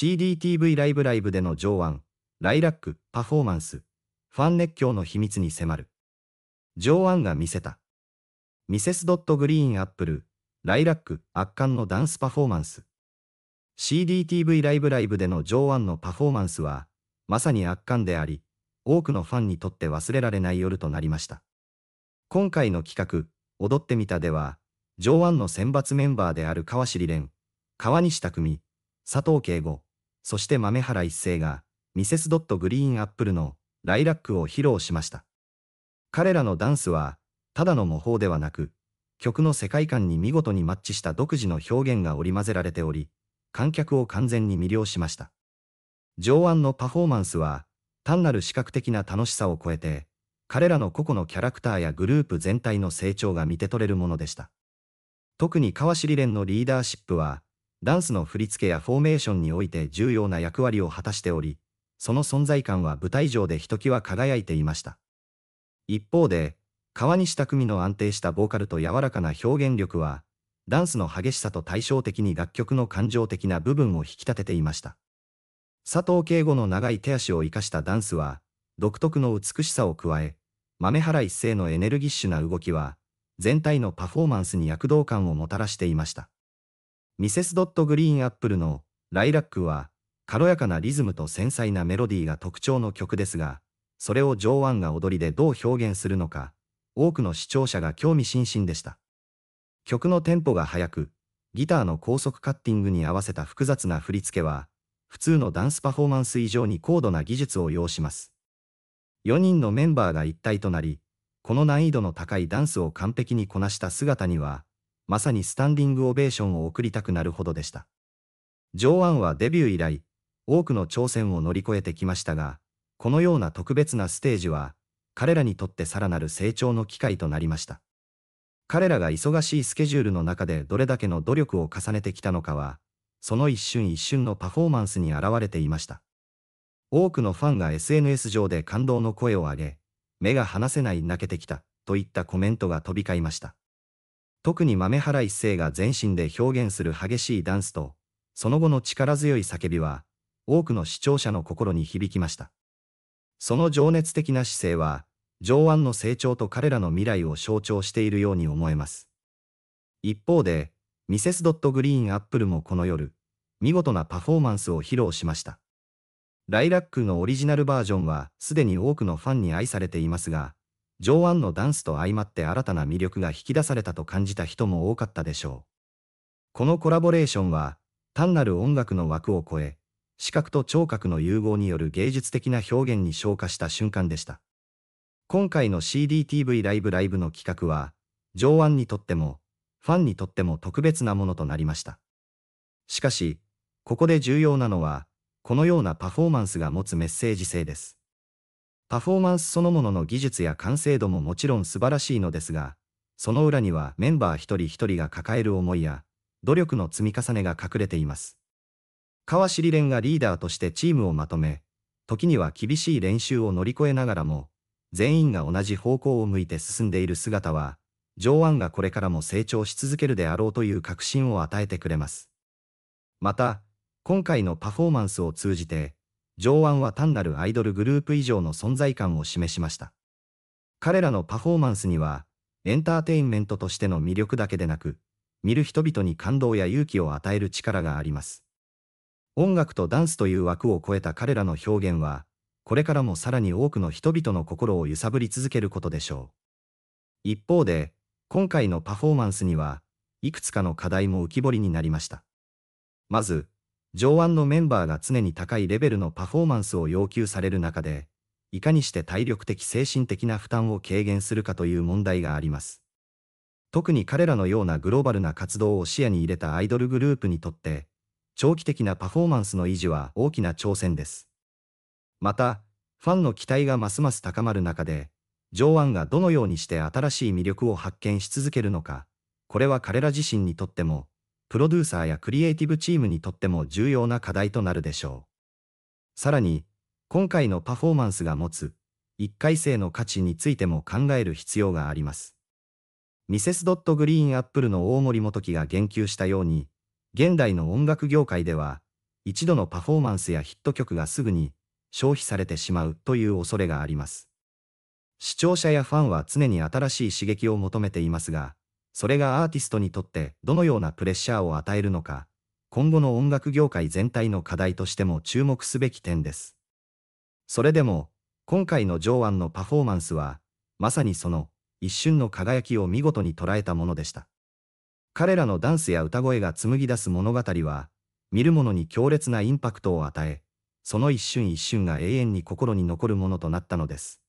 CDTV ライブライブでの上腕、ライラック、パフォーマンス、ファン熱狂の秘密に迫る。上腕が見せた。ミセス・ドット・グリーン・アップル、ライラック、圧巻のダンスパフォーマンス。CDTV ライブライブでの上腕のパフォーマンスは、まさに圧巻であり、多くのファンにとって忘れられない夜となりました。今回の企画、踊ってみたでは、上腕の選抜メンバーである川尻蓮、川西匠、佐藤慶吾、そして豆原一成が、ミセス・ドット・グリーン・アップルのライラックを披露しました。彼らのダンスは、ただの模倣ではなく、曲の世界観に見事にマッチした独自の表現が織り交ぜられており、観客を完全に魅了しました。上腕のパフォーマンスは、単なる視覚的な楽しさを超えて、彼らの個々のキャラクターやグループ全体の成長が見て取れるものでした。特に川尻連のリーダーシップは、ダンスの振り付けやフォーメーションにおいて重要な役割を果たしており、その存在感は舞台上でひときわ輝いていました。一方で、川西匠の安定したボーカルと柔らかな表現力は、ダンスの激しさと対照的に楽曲の感情的な部分を引き立てていました。佐藤敬吾の長い手足を生かしたダンスは、独特の美しさを加え、豆原一世のエネルギッシュな動きは、全体のパフォーマンスに躍動感をもたらしていました。ミセス・ドット・グリーン・アップルのライラックは軽やかなリズムと繊細なメロディーが特徴の曲ですが、それをジョー・ワンが踊りでどう表現するのか、多くの視聴者が興味津々でした。曲のテンポが速く、ギターの高速カッティングに合わせた複雑な振り付けは、普通のダンスパフォーマンス以上に高度な技術を要します。4人のメンバーが一体となり、この難易度の高いダンスを完璧にこなした姿には、まさにスタンディングオベーションを送りたくなるほどでした。ジョー・アンはデビュー以来、多くの挑戦を乗り越えてきましたが、このような特別なステージは、彼らにとってさらなる成長の機会となりました。彼らが忙しいスケジュールの中でどれだけの努力を重ねてきたのかは、その一瞬一瞬のパフォーマンスに現れていました。多くのファンが SNS 上で感動の声を上げ、目が離せない泣けてきた、といったコメントが飛び交いました。特に豆原一世が全身で表現する激しいダンスと、その後の力強い叫びは、多くの視聴者の心に響きました。その情熱的な姿勢は、上腕の成長と彼らの未来を象徴しているように思えます。一方で、ミセス・ドット・グリーン・アップルもこの夜、見事なパフォーマンスを披露しました。ライラックのオリジナルバージョンはすでに多くのファンに愛されていますが、ジョアンのダンスと相まって新たな魅力が引き出されたと感じた人も多かったでしょう。このコラボレーションは、単なる音楽の枠を超え、視覚と聴覚の融合による芸術的な表現に昇華した瞬間でした。今回の CDTV ライブライブの企画は、ジョアンにとっても、ファンにとっても特別なものとなりました。しかし、ここで重要なのは、このようなパフォーマンスが持つメッセージ性です。パフォーマンスそのものの技術や完成度ももちろん素晴らしいのですが、その裏にはメンバー一人一人が抱える思いや、努力の積み重ねが隠れています。川尻連がリーダーとしてチームをまとめ、時には厳しい練習を乗り越えながらも、全員が同じ方向を向いて進んでいる姿は、上腕がこれからも成長し続けるであろうという確信を与えてくれます。また、今回のパフォーマンスを通じて、上腕は単なるアイドルグループ以上の存在感を示しました。彼らのパフォーマンスには、エンターテインメントとしての魅力だけでなく、見る人々に感動や勇気を与える力があります。音楽とダンスという枠を超えた彼らの表現は、これからもさらに多くの人々の心を揺さぶり続けることでしょう。一方で、今回のパフォーマンスには、いくつかの課題も浮き彫りになりました。まず、上腕のメンバーが常に高いレベルのパフォーマンスを要求される中で、いかにして体力的精神的な負担を軽減するかという問題があります。特に彼らのようなグローバルな活動を視野に入れたアイドルグループにとって、長期的なパフォーマンスの維持は大きな挑戦です。また、ファンの期待がますます高まる中で、上腕がどのようにして新しい魅力を発見し続けるのか、これは彼ら自身にとってもプロデューサーやクリエイティブチームにとっても重要な課題となるでしょう。さらに、今回のパフォーマンスが持つ、一回生の価値についても考える必要があります。ミセス・ドット・グリーン・アップルの大森元樹が言及したように、現代の音楽業界では、一度のパフォーマンスやヒット曲がすぐに消費されてしまうという恐れがあります。視聴者やファンは常に新しい刺激を求めていますが、それがアーティストにとってどのようなプレッシャーを与えるのか、今後の音楽業界全体の課題としても注目すべき点です。それでも、今回の上腕のパフォーマンスは、まさにその一瞬の輝きを見事に捉えたものでした。彼らのダンスや歌声が紡ぎ出す物語は、見る者に強烈なインパクトを与え、その一瞬一瞬が永遠に心に残るものとなったのです。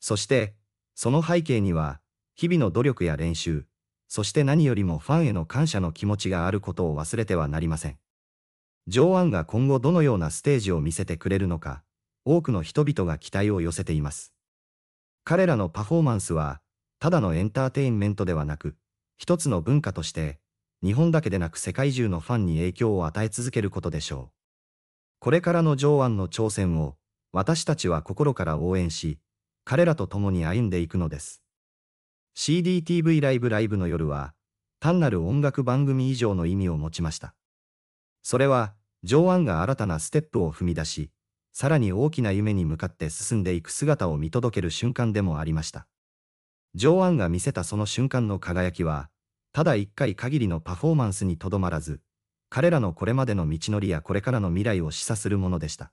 そして、その背景には、日々の努力や練習、そして何よりもファンへの感謝の気持ちがあることを忘れてはなりません。上腕が今後どのようなステージを見せてくれるのか、多くの人々が期待を寄せています。彼らのパフォーマンスは、ただのエンターテインメントではなく、一つの文化として、日本だけでなく世界中のファンに影響を与え続けることでしょう。これからの上腕の挑戦を、私たちは心から応援し、彼らと共に歩んでいくのです。CDTV ライブライブの夜は、単なる音楽番組以上の意味を持ちました。それは、ジョアンが新たなステップを踏み出し、さらに大きな夢に向かって進んでいく姿を見届ける瞬間でもありました。ジョアンが見せたその瞬間の輝きは、ただ一回限りのパフォーマンスにとどまらず、彼らのこれまでの道のりやこれからの未来を示唆するものでした。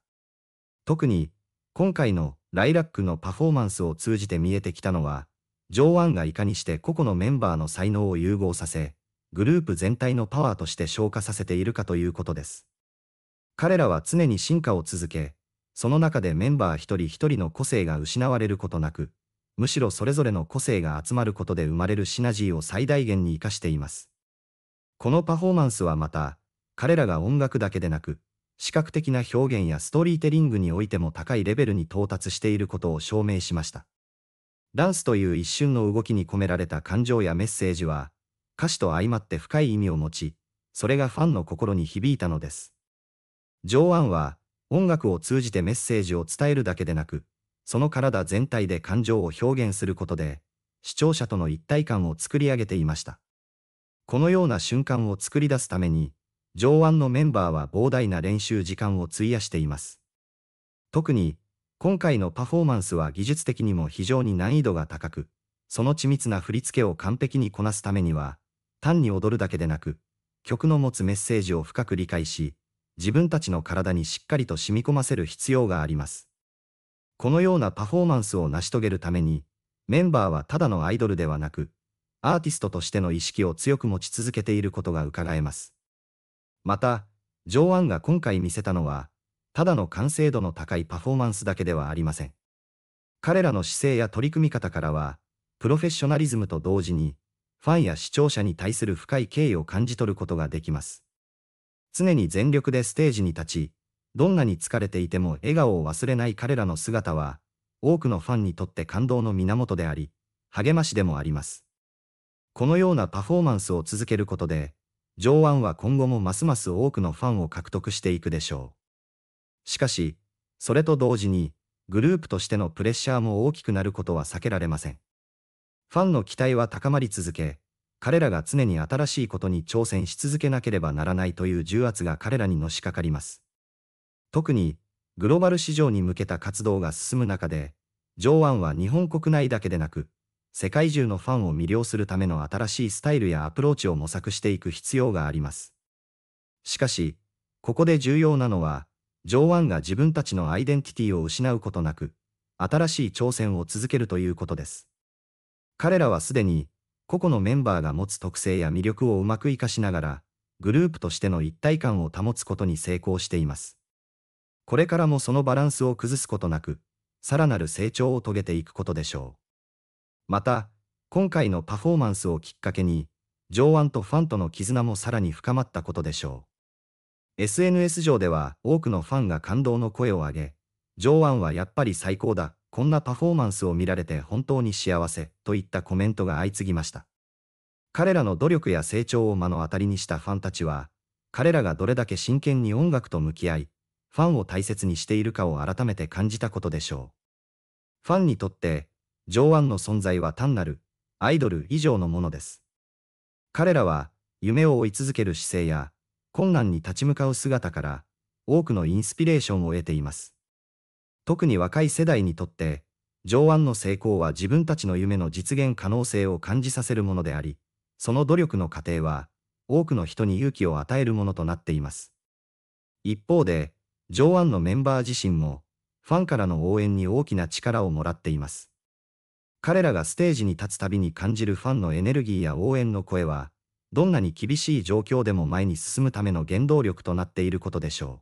特に、今回のライラックのパフォーマンスを通じて見えてきたのは、上腕がいかにして個々のメンバーの才能を融合させ、グループ全体のパワーとして昇華させているかということです。彼らは常に進化を続け、その中でメンバー一人一人の個性が失われることなく、むしろそれぞれの個性が集まることで生まれるシナジーを最大限に活かしています。このパフォーマンスはまた、彼らが音楽だけでなく、視覚的な表現やストーリーテリングにおいても高いレベルに到達していることを証明しました。ダンスという一瞬の動きに込められた感情やメッセージは、歌詞と相まって深い意味を持ち、それがファンの心に響いたのです。上腕は、音楽を通じてメッセージを伝えるだけでなく、その体全体で感情を表現することで、視聴者との一体感を作り上げていました。このような瞬間を作り出すために、上腕のメンバーは膨大な練習時間を費やしています。特に、今回のパフォーマンスは技術的にも非常に難易度が高く、その緻密な振り付けを完璧にこなすためには、単に踊るだけでなく、曲の持つメッセージを深く理解し、自分たちの体にしっかりと染み込ませる必要があります。このようなパフォーマンスを成し遂げるために、メンバーはただのアイドルではなく、アーティストとしての意識を強く持ち続けていることが伺えます。また、上腕が今回見せたのは、ただの完成度の高いパフォーマンスだけではありません。彼らの姿勢や取り組み方からは、プロフェッショナリズムと同時に、ファンや視聴者に対する深い敬意を感じ取ることができます。常に全力でステージに立ち、どんなに疲れていても笑顔を忘れない彼らの姿は、多くのファンにとって感動の源であり、励ましでもあります。このようなパフォーマンスを続けることで、上腕は今後もますます多くのファンを獲得していくでしょう。しかし、それと同時に、グループとしてのプレッシャーも大きくなることは避けられません。ファンの期待は高まり続け、彼らが常に新しいことに挑戦し続けなければならないという重圧が彼らにのしかかります。特に、グローバル市場に向けた活動が進む中で、上腕は日本国内だけでなく、世界中のファンを魅了するための新しいスタイルやアプローチを模索していく必要があります。しかし、ここで重要なのは、ジョー・ンが自分たちのアイデンティティを失うことなく、新しい挑戦を続けるということです。彼らはすでに、個々のメンバーが持つ特性や魅力をうまく活かしながら、グループとしての一体感を保つことに成功しています。これからもそのバランスを崩すことなく、さらなる成長を遂げていくことでしょう。また、今回のパフォーマンスをきっかけに、上腕とファンとの絆もさらに深まったことでしょう。SNS 上では多くのファンが感動の声を上げ、ジョーアンはやっぱり最高だ、こんなパフォーマンスを見られて本当に幸せ、といったコメントが相次ぎました。彼らの努力や成長を目の当たりにしたファンたちは、彼らがどれだけ真剣に音楽と向き合い、ファンを大切にしているかを改めて感じたことでしょう。ファンにとって、ジョーアンの存在は単なる、アイドル以上のものです。彼らは、夢を追い続ける姿勢や、困難に立ち向かう姿から多くのインスピレーションを得ています。特に若い世代にとって、上腕の成功は自分たちの夢の実現可能性を感じさせるものであり、その努力の過程は多くの人に勇気を与えるものとなっています。一方で、上腕のメンバー自身もファンからの応援に大きな力をもらっています。彼らがステージに立つたびに感じるファンのエネルギーや応援の声は、どんなに厳しい状況でも前に進むための原動力となっていることでしょう。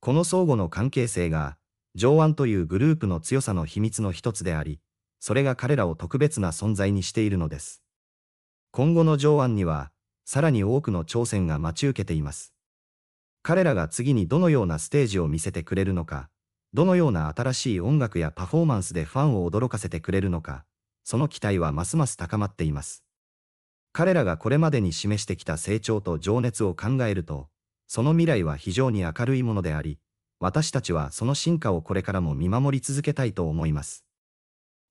この相互の関係性が、上腕というグループの強さの秘密の一つであり、それが彼らを特別な存在にしているのです。今後の上腕には、さらに多くの挑戦が待ち受けています。彼らが次にどのようなステージを見せてくれるのか、どのような新しい音楽やパフォーマンスでファンを驚かせてくれるのか、その期待はますます高まっています。彼らがこれまでに示してきた成長と情熱を考えると、その未来は非常に明るいものであり、私たちはその進化をこれからも見守り続けたいと思います。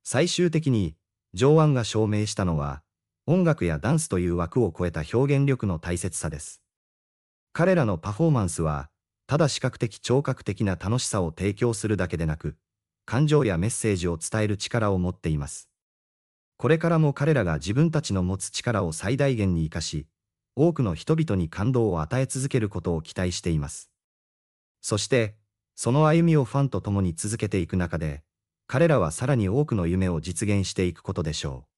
最終的に、上腕が証明したのは、音楽やダンスという枠を超えた表現力の大切さです。彼らのパフォーマンスは、ただ視覚的聴覚的な楽しさを提供するだけでなく、感情やメッセージを伝える力を持っています。これからも彼らが自分たちの持つ力を最大限に生かし、多くの人々に感動を与え続けることを期待しています。そして、その歩みをファンと共に続けていく中で、彼らはさらに多くの夢を実現していくことでしょう。